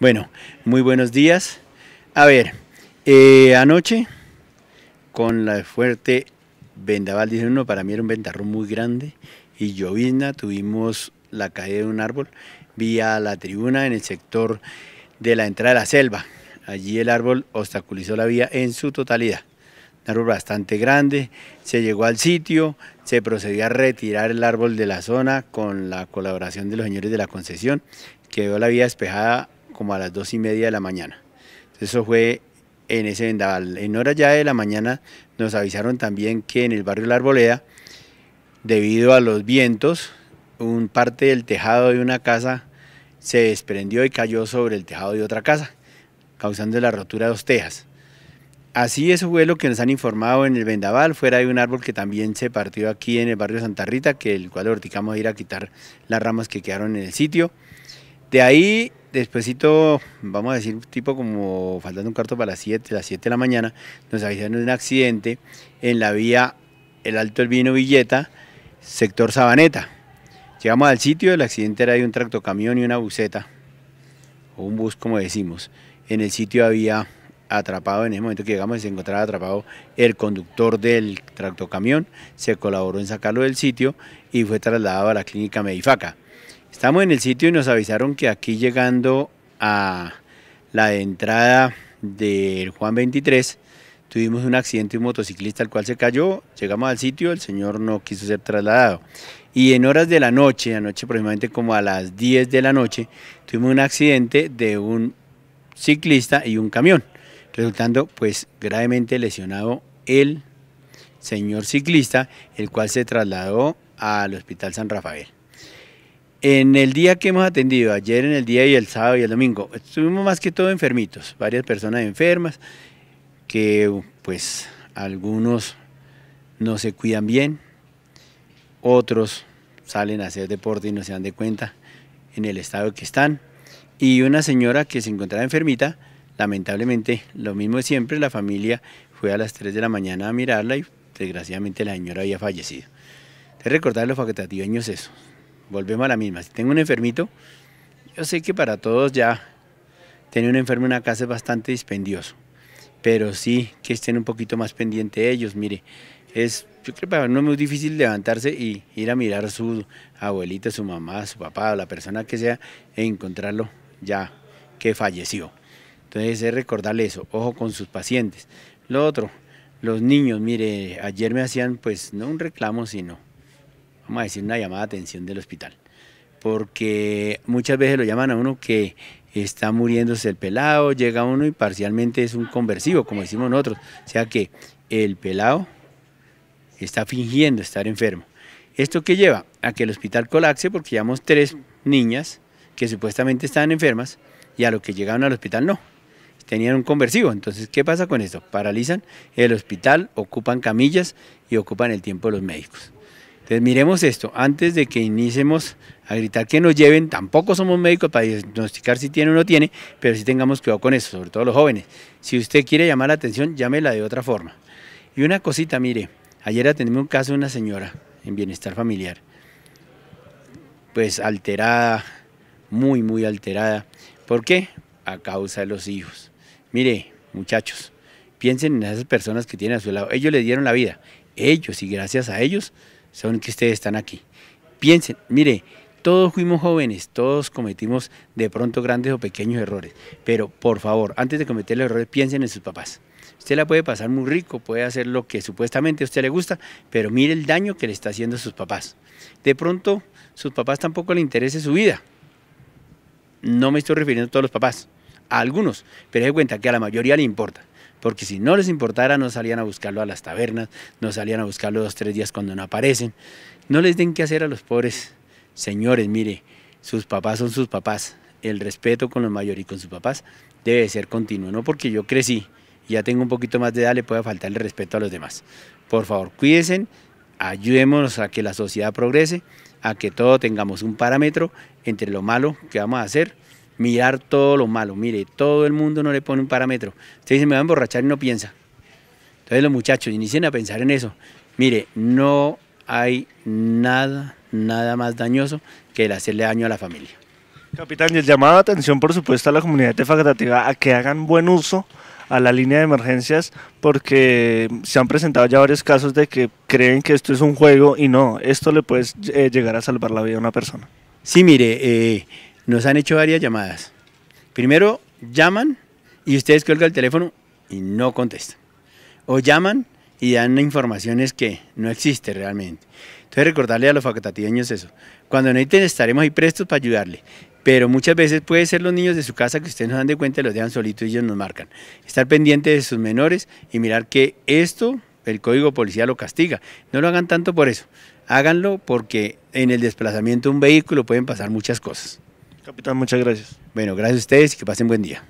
Bueno, muy buenos días. A ver, eh, anoche con la fuerte vendaval, dice uno, para mí era un ventarrón muy grande y llovizna, tuvimos la caída de un árbol vía la tribuna en el sector de la entrada de la selva. Allí el árbol obstaculizó la vía en su totalidad. Un árbol bastante grande, se llegó al sitio, se procedió a retirar el árbol de la zona con la colaboración de los señores de la concesión, quedó la vía despejada como a las dos y media de la mañana. eso fue en ese vendaval. En hora ya de la mañana nos avisaron también que en el barrio La Arboleda, debido a los vientos, un parte del tejado de una casa se desprendió y cayó sobre el tejado de otra casa, causando la rotura de dos tejas. Así eso fue lo que nos han informado en el vendaval, fuera de un árbol que también se partió aquí en el barrio Santa Rita, que el cual orticamos a ir a quitar las ramas que quedaron en el sitio. De ahí despuésito, vamos a decir, tipo como faltando un cuarto para las 7, las 7 de la mañana, nos avisaron de un accidente en la vía El Alto El Vino Villeta, sector Sabaneta. Llegamos al sitio, el accidente era de un tractocamión y una buceta, o un bus como decimos. En el sitio había atrapado, en ese momento que llegamos se encontraba atrapado el conductor del tractocamión, se colaboró en sacarlo del sitio y fue trasladado a la clínica Medifaca. Estamos en el sitio y nos avisaron que aquí llegando a la entrada del Juan 23 tuvimos un accidente de un motociclista al cual se cayó, llegamos al sitio, el señor no quiso ser trasladado. Y en horas de la noche, anoche aproximadamente como a las 10 de la noche, tuvimos un accidente de un ciclista y un camión, resultando pues gravemente lesionado el señor ciclista, el cual se trasladó al Hospital San Rafael. En el día que hemos atendido, ayer en el día y el sábado y el domingo, estuvimos más que todo enfermitos, varias personas enfermas, que pues algunos no se cuidan bien, otros salen a hacer deporte y no se dan de cuenta en el estado que están, y una señora que se encontraba enfermita, lamentablemente, lo mismo de siempre, la familia fue a las 3 de la mañana a mirarla y desgraciadamente la señora había fallecido. De recordar a los facultativos eso, volvemos a la misma. Si tengo un enfermito, yo sé que para todos ya tener un enfermo en una casa es bastante dispendioso, pero sí que estén un poquito más pendientes de ellos. Mire, es, yo creo que para es muy difícil levantarse y ir a mirar a su abuelita, su mamá, su papá, o la persona que sea, e encontrarlo ya que falleció. Entonces es recordarle eso, ojo con sus pacientes. Lo otro, los niños, mire, ayer me hacían pues no un reclamo, sino vamos a decir, una llamada de atención del hospital. Porque muchas veces lo llaman a uno que está muriéndose el pelado, llega uno y parcialmente es un conversivo, como decimos nosotros. O sea que el pelado está fingiendo estar enfermo. ¿Esto qué lleva? A que el hospital colapse porque llevamos tres niñas que supuestamente estaban enfermas y a lo que llegaron al hospital no. Tenían un conversivo. Entonces, ¿qué pasa con esto? Paralizan el hospital, ocupan camillas y ocupan el tiempo de los médicos. Entonces miremos esto, antes de que iniciemos a gritar que nos lleven, tampoco somos médicos para diagnosticar si tiene o no tiene, pero sí tengamos cuidado con eso, sobre todo los jóvenes. Si usted quiere llamar la atención, llámela de otra forma. Y una cosita, mire, ayer atendimos un caso de una señora en bienestar familiar, pues alterada, muy, muy alterada. ¿Por qué? A causa de los hijos. Mire, muchachos, piensen en esas personas que tienen a su lado. Ellos le dieron la vida. Ellos, y gracias a ellos, son que ustedes están aquí. Piensen, mire, todos fuimos jóvenes, todos cometimos de pronto grandes o pequeños errores, pero por favor, antes de cometer los errores, piensen en sus papás. Usted la puede pasar muy rico, puede hacer lo que supuestamente a usted le gusta, pero mire el daño que le está haciendo a sus papás. De pronto, sus papás tampoco le interesa su vida. No me estoy refiriendo a todos los papás, a algunos, pero de cuenta que a la mayoría le importa porque si no les importara no salían a buscarlo a las tabernas, no salían a buscarlo dos, tres días cuando no aparecen. No les den que hacer a los pobres señores, mire, sus papás son sus papás, el respeto con los mayores y con sus papás debe ser continuo, no porque yo crecí y ya tengo un poquito más de edad le pueda faltar el respeto a los demás. Por favor, cuídense, ayudémonos a que la sociedad progrese, a que todos tengamos un parámetro entre lo malo que vamos a hacer mirar todo lo malo. Mire, todo el mundo no le pone un parámetro. Usted dice, me va a emborrachar y no piensa. Entonces los muchachos inician a pensar en eso. Mire, no hay nada, nada más dañoso que el hacerle daño a la familia. Capitán, y el llamado de atención, por supuesto, a la comunidad de facultativa a que hagan buen uso a la línea de emergencias porque se han presentado ya varios casos de que creen que esto es un juego y no, esto le puede eh, llegar a salvar la vida a una persona. Sí, mire, eh, nos han hecho varias llamadas. Primero llaman y ustedes cuelgan el teléfono y no contestan. O llaman y dan informaciones que no existen realmente. Entonces recordarle a los facultativeños eso. Cuando necesiten estaremos ahí prestos para ayudarle. Pero muchas veces puede ser los niños de su casa que ustedes no dan de cuenta, los dejan solitos y ellos nos marcan. Estar pendiente de sus menores y mirar que esto el código policial lo castiga. No lo hagan tanto por eso. Háganlo porque en el desplazamiento de un vehículo pueden pasar muchas cosas. Capitán, muchas gracias. Bueno, gracias a ustedes y que pasen buen día.